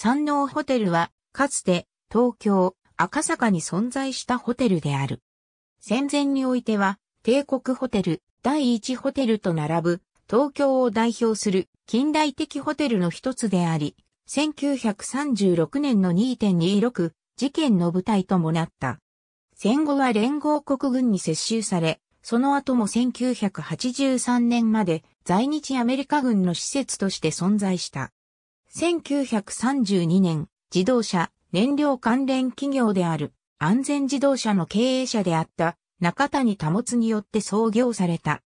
山王ホテルは、かつて、東京、赤坂に存在したホテルである。戦前においては、帝国ホテル、第一ホテルと並ぶ、東京を代表する近代的ホテルの一つであり、1936年の2.26事件の舞台ともなった。戦後は連合国軍に接収され、その後も1983年まで在日アメリカ軍の施設として存在した。1932年、自動車、燃料関連企業である、安全自動車の経営者であった、中谷保によって創業された。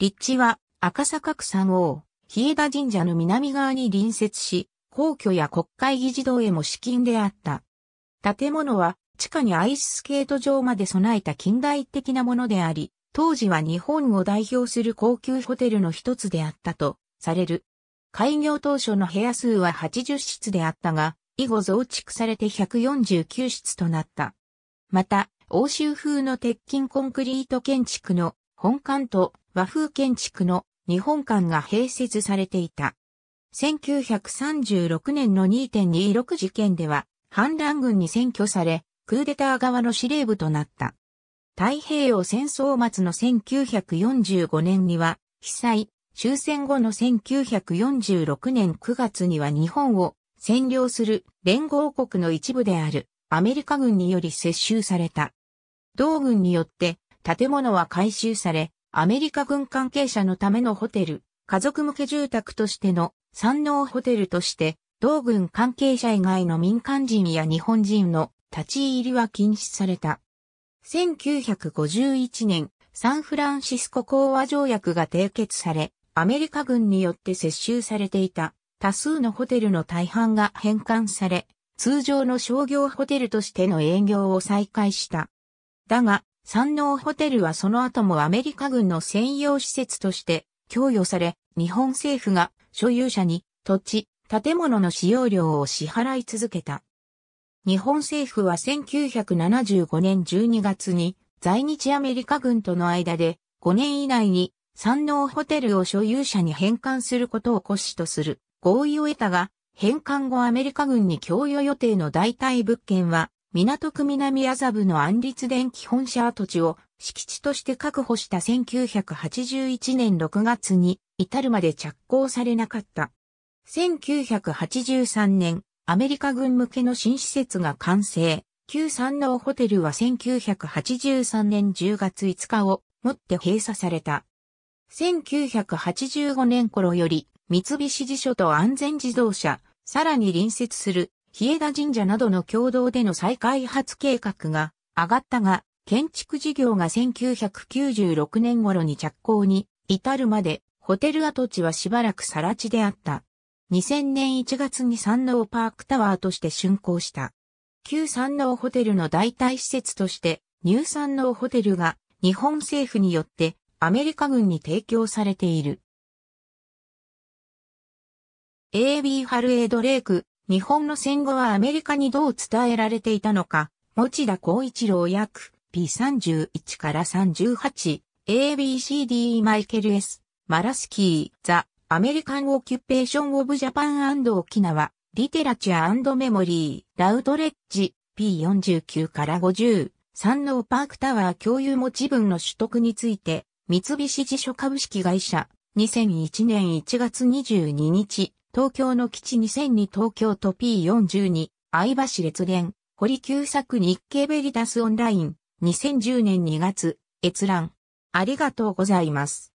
立地は、赤坂区三王、日枝神社の南側に隣接し、皇居や国会議事堂へも資金であった。建物は、地下にアイススケート場まで備えた近代的なものであり、当時は日本を代表する高級ホテルの一つであったとされる開業当初の部屋数は80室であったが、以後増築されて149室となった。また、欧州風の鉄筋コンクリート建築の本館と和風建築の日本館が併設されていた。1936年の2.26事件では、反乱軍に占拠され、クーデター側の司令部となった。太平洋戦争末の1945年には、被災、終戦後の1946年9月には日本を占領する連合国の一部であるアメリカ軍により接収された。同軍によって建物は改修され、アメリカ軍関係者のためのホテル、家族向け住宅としての山王ホテルとして、同軍関係者以外の民間人や日本人の立ち入りは禁止された。1951年、サンフランシスコ講和条約が締結され、アメリカ軍によって接収されていた多数のホテルの大半が返還され、通常の商業ホテルとしての営業を再開した。だが、山王ホテルはその後もアメリカ軍の専用施設として供与され、日本政府が所有者に土地、建物の使用料を支払い続けた。日本政府は1975年12月に在日アメリカ軍との間で5年以内に山王ホテルを所有者に返還することを骨子とする合意を得たが、返還後アメリカ軍に供与予定の代替物件は、港区南麻布の安立電基本社跡地を敷地として確保した1981年6月に至るまで着工されなかった。1983年、アメリカ軍向けの新施設が完成。旧山王ホテルは1983年10月5日をもって閉鎖された。1985年頃より、三菱地所と安全自動車、さらに隣接する、日枝神社などの共同での再開発計画が上がったが、建築事業が1996年頃に着工に至るまで、ホテル跡地はしばらく更地であった。2000年1月に山王パークタワーとして竣工した。旧山王ホテルの代替施設として、ニュー山王ホテルが日本政府によってアメリカ軍に提供されている。A.B. ハルエードレイク、日本の戦後はアメリカにどう伝えられていたのか、持田光一郎役 P31 から38、ABCD マイケル S、マラスキー、ザ・アメリカン・オキュペーション・オブ・ジャパン沖縄、リテラチャメモリー、ラウトレッジ、P49 から50、三能パークタワー共有持ち分の取得について、三菱地所株式会社、2001年1月22日、東京の基地2002東京都 P42、相橋列連、堀旧作日経ベリタスオンライン、2010年2月、閲覧。ありがとうございます。